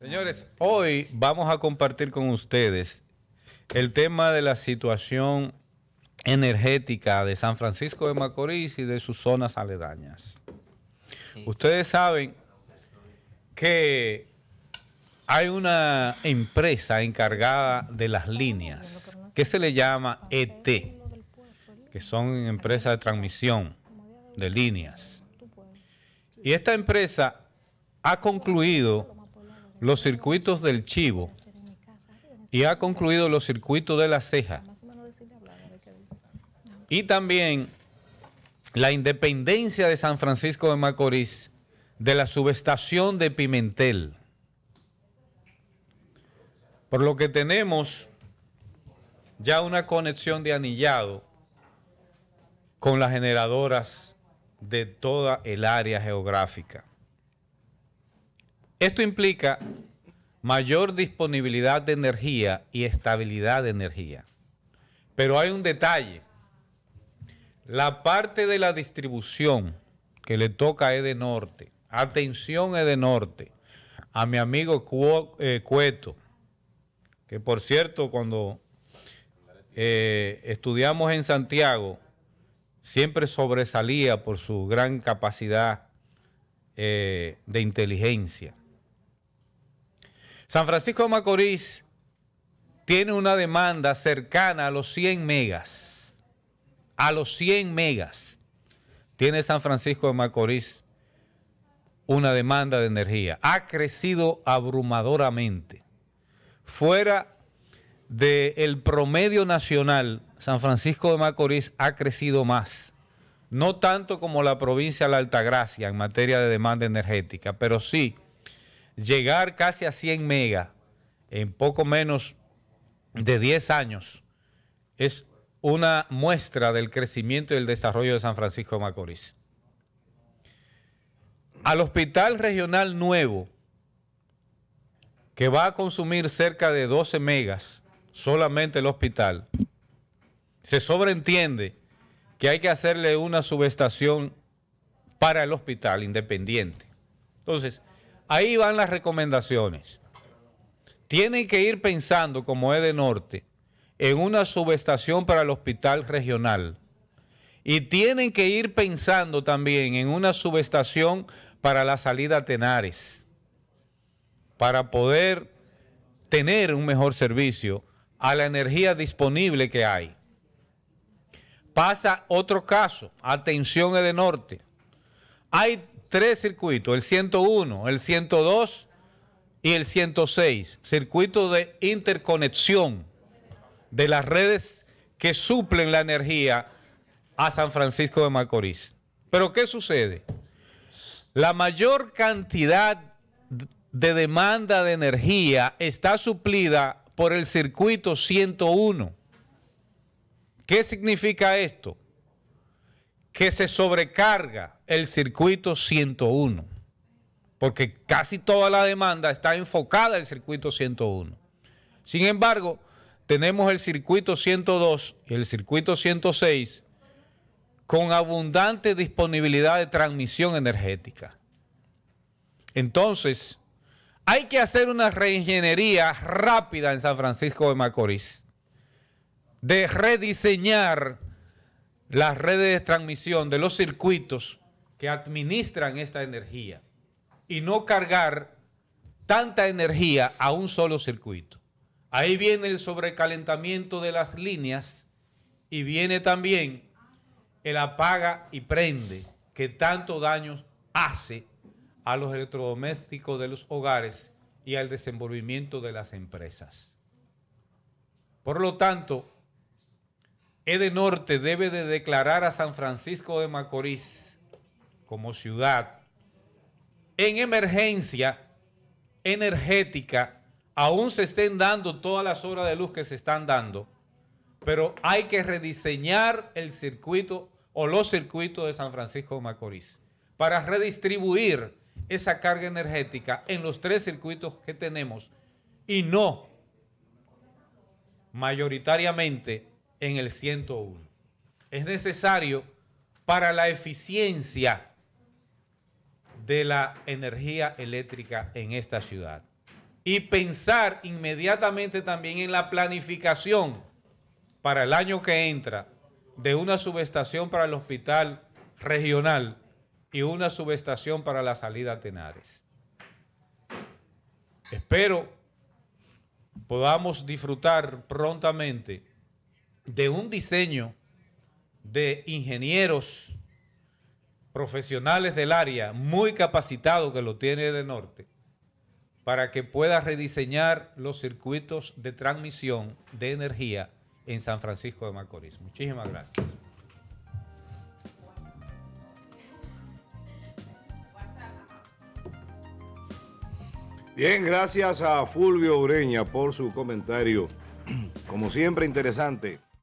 Señores, ah, hoy vamos a compartir con ustedes el tema de la situación energética de San Francisco de Macorís y de sus zonas aledañas. Ustedes saben que hay una empresa encargada de las líneas que se le llama ET, que son empresas de transmisión de líneas. Y esta empresa ha concluido los circuitos del chivo y ha concluido los circuitos de la ceja. Y también la independencia de San Francisco de Macorís de la subestación de Pimentel. Por lo que tenemos ya una conexión de anillado con las generadoras de toda el área geográfica. Esto implica mayor disponibilidad de energía y estabilidad de energía. Pero hay un detalle. La parte de la distribución que le toca a de Norte. Atención Ede Norte. A mi amigo eh, Cueto. Que por cierto, cuando eh, estudiamos en Santiago, siempre sobresalía por su gran capacidad eh, de inteligencia. San Francisco de Macorís tiene una demanda cercana a los 100 megas. A los 100 megas tiene San Francisco de Macorís una demanda de energía. Ha crecido abrumadoramente. Fuera del promedio nacional, San Francisco de Macorís ha crecido más. No tanto como la provincia de la Altagracia en materia de demanda energética, pero sí llegar casi a 100 megas en poco menos de 10 años es una muestra del crecimiento y el desarrollo de San Francisco de Macorís. Al Hospital Regional Nuevo, que va a consumir cerca de 12 megas solamente el hospital, se sobreentiende que hay que hacerle una subestación para el hospital independiente. Entonces, Ahí van las recomendaciones. Tienen que ir pensando, como es de norte, en una subestación para el hospital regional. Y tienen que ir pensando también en una subestación para la salida a Tenares, para poder tener un mejor servicio a la energía disponible que hay. Pasa otro caso, atención de norte. Hay tres circuitos, el 101, el 102 y el 106, circuito de interconexión de las redes que suplen la energía a San Francisco de Macorís. Pero ¿qué sucede? La mayor cantidad de demanda de energía está suplida por el circuito 101. ¿Qué significa esto? que se sobrecarga el circuito 101, porque casi toda la demanda está enfocada al circuito 101. Sin embargo, tenemos el circuito 102 y el circuito 106 con abundante disponibilidad de transmisión energética. Entonces, hay que hacer una reingeniería rápida en San Francisco de Macorís, de rediseñar las redes de transmisión de los circuitos que administran esta energía y no cargar tanta energía a un solo circuito. Ahí viene el sobrecalentamiento de las líneas y viene también el apaga y prende que tanto daño hace a los electrodomésticos de los hogares y al desenvolvimiento de las empresas. Por lo tanto, Edenorte debe de declarar a San Francisco de Macorís como ciudad en emergencia energética. Aún se estén dando todas las horas de luz que se están dando, pero hay que rediseñar el circuito o los circuitos de San Francisco de Macorís para redistribuir esa carga energética en los tres circuitos que tenemos y no mayoritariamente en el 101. Es necesario para la eficiencia de la energía eléctrica en esta ciudad. Y pensar inmediatamente también en la planificación para el año que entra de una subestación para el hospital regional y una subestación para la salida a Tenares. Espero podamos disfrutar prontamente de un diseño de ingenieros profesionales del área muy capacitados que lo tiene de norte para que pueda rediseñar los circuitos de transmisión de energía en San Francisco de Macorís. Muchísimas gracias. Bien, gracias a Fulvio Ureña por su comentario. Como siempre, interesante.